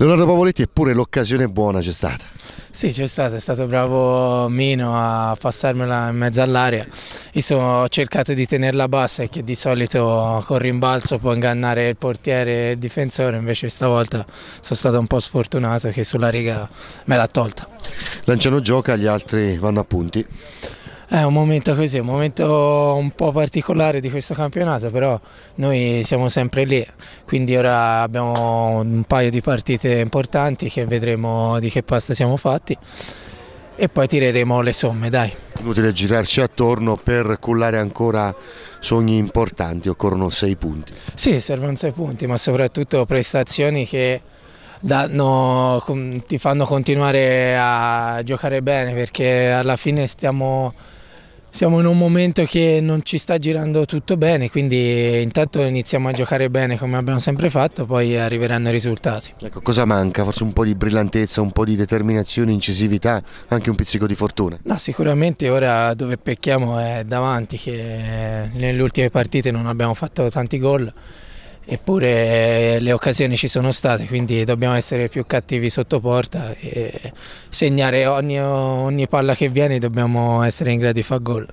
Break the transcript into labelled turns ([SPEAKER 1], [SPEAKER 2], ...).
[SPEAKER 1] Leonardo Pavoletti, eppure l'occasione buona c'è stata.
[SPEAKER 2] Sì, c'è stata, è stato bravo Mino a passarmela in mezzo all'aria. Io ho cercato di tenerla bassa e che di solito con rimbalzo può ingannare il portiere e il difensore, invece stavolta sono stato un po' sfortunato che sulla riga me l'ha tolta.
[SPEAKER 1] Lanciano gioca, gli altri vanno a punti.
[SPEAKER 2] È eh, un momento così, un momento un po' particolare di questo campionato, però noi siamo sempre lì, quindi ora abbiamo un paio di partite importanti che vedremo di che pasta siamo fatti e poi tireremo le somme, dai.
[SPEAKER 1] Inutile girarci attorno per cullare ancora sogni importanti, occorrono sei punti.
[SPEAKER 2] Sì, servono sei punti, ma soprattutto prestazioni che danno, ti fanno continuare a giocare bene perché alla fine stiamo siamo in un momento che non ci sta girando tutto bene, quindi intanto iniziamo a giocare bene come abbiamo sempre fatto, poi arriveranno i risultati. Ecco,
[SPEAKER 1] cosa manca? Forse un po' di brillantezza, un po' di determinazione, incisività, anche un pizzico di fortuna?
[SPEAKER 2] No, sicuramente ora dove pecchiamo è davanti, che nelle ultime partite non abbiamo fatto tanti gol eppure eh, le occasioni ci sono state, quindi dobbiamo essere più cattivi sotto porta e segnare ogni, ogni palla che viene dobbiamo essere in grado di far gol.